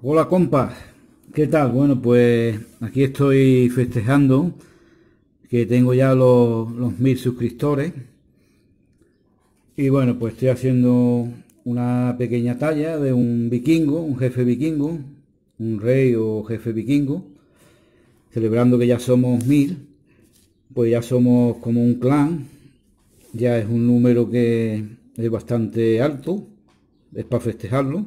Hola compa, ¿qué tal? Bueno, pues aquí estoy festejando que tengo ya los, los, mil suscriptores. Y bueno, pues estoy haciendo una pequeña talla de un vikingo, un jefe vikingo, un rey o jefe vikingo, celebrando que ya somos mil, pues ya somos como un clan, ya es un número que es bastante alto, es para festejarlo.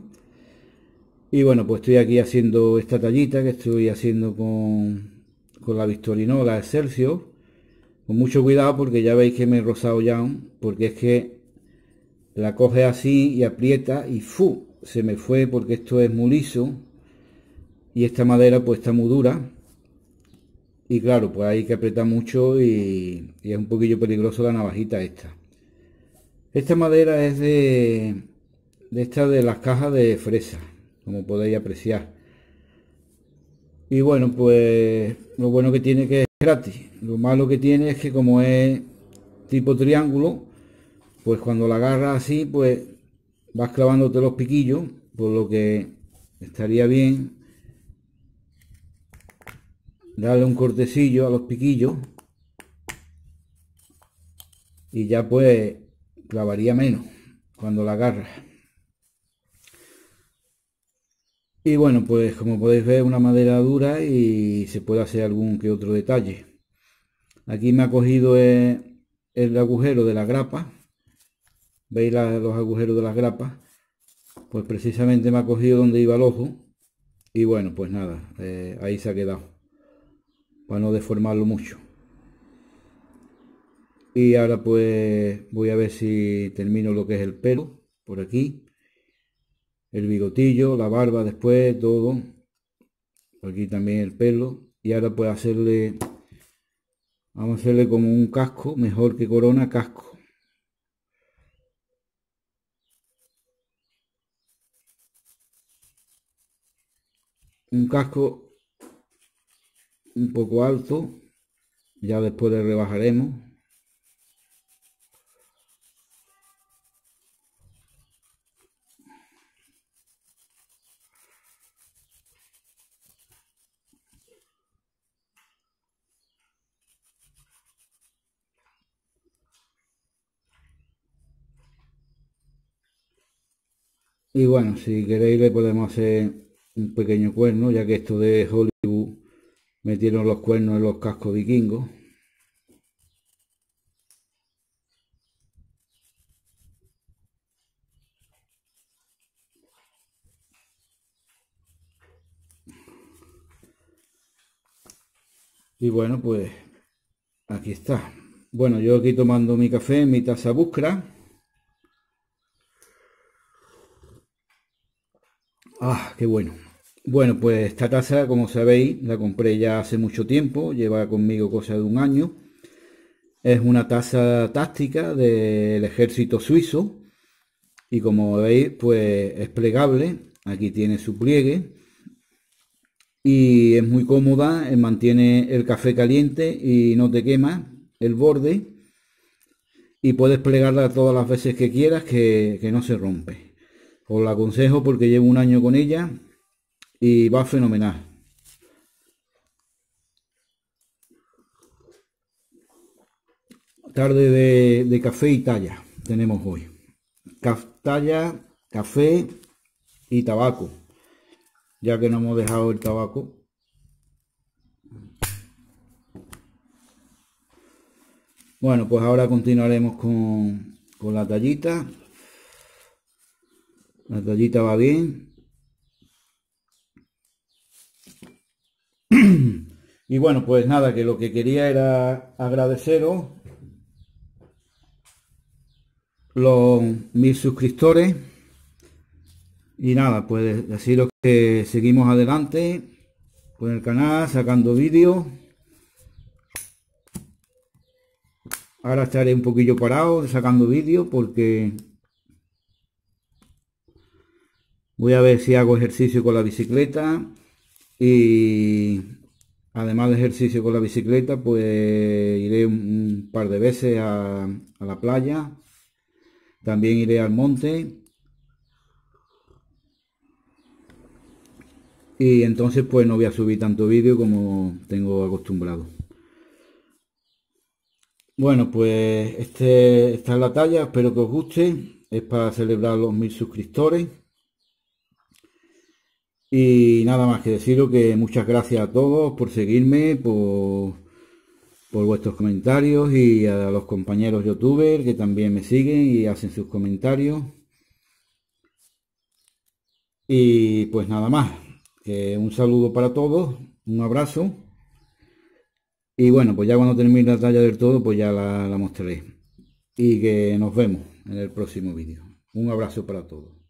Y bueno, pues estoy aquí haciendo esta tallita que estoy haciendo con, con la la Excelsior. Con mucho cuidado porque ya veis que me he rozado ya, porque es que la coge así y aprieta y ¡fu! Se me fue porque esto es muy liso y esta madera pues está muy dura. Y claro, pues hay que apretar mucho y, es un poquillo peligroso la navajita esta. Esta madera es de, de esta de las cajas de fresa como podéis apreciar. Y bueno, pues lo bueno que tiene que es gratis. Lo malo que tiene es que como es tipo triángulo, pues cuando la agarras así, pues vas clavándote los piquillos, por lo que estaría bien darle un cortecillo a los piquillos y ya pues clavaría menos cuando la agarras. Y bueno, pues como podéis ver, una madera dura y se puede hacer algún que otro detalle. Aquí me ha cogido el, agujero de la grapa. ¿Veis los agujeros de las grapas? Pues precisamente me ha cogido donde iba el ojo. Y bueno, pues nada, eh, ahí se ha quedado. Para no deformarlo mucho. Y ahora pues voy a ver si termino lo que es el pelo por aquí el bigotillo, la barba después, todo. Aquí también el pelo. Y ahora pues hacerle, vamos a hacerle como un casco, mejor que corona, casco. Un casco un poco alto, ya después le rebajaremos. Y bueno, si queréis le podemos hacer un pequeño cuerno, ya que esto de Hollywood metieron los cuernos en los cascos vikingos. Y bueno, pues aquí está. Bueno, yo aquí tomando mi café, mi taza buscra. Ah, qué bueno. Bueno, pues esta taza, como sabéis, la compré ya hace mucho tiempo, lleva conmigo cosa de un año. Es una taza táctica del ejército suizo y como veis, pues es plegable, aquí tiene su pliegue y es muy cómoda, eh, mantiene el café caliente y no te quema el borde y puedes plegarla todas las veces que quieras que, que no se rompe. Os la aconsejo porque llevo un año con ella y va fenomenal. Tarde de, café y talla tenemos hoy. talla, café y tabaco. Ya que no hemos dejado el tabaco. Bueno, pues ahora continuaremos con, con la tallita la tallita va bien. Y bueno, pues nada, que lo que quería era agradeceros los mil suscriptores. Y nada, pues deciros que seguimos adelante con el canal, sacando vídeos. Ahora estaré un poquillo parado sacando vídeo porque Voy a ver si hago ejercicio con la bicicleta y además de ejercicio con la bicicleta, pues iré un, par de veces a, la playa. También iré al monte. Y entonces pues no voy a subir tanto vídeo como tengo acostumbrado. Bueno, pues este, esta es la talla, espero que os guste. Es para celebrar los mil suscriptores. Y nada más que deciros que muchas gracias a todos por seguirme, por, por vuestros comentarios y a los compañeros youtubers que también me siguen y hacen sus comentarios. Y pues nada más, un saludo para todos, un abrazo. Y bueno, pues ya cuando termine la talla del todo, pues ya la, la mostraré. Y que nos vemos en el próximo vídeo. Un abrazo para todos.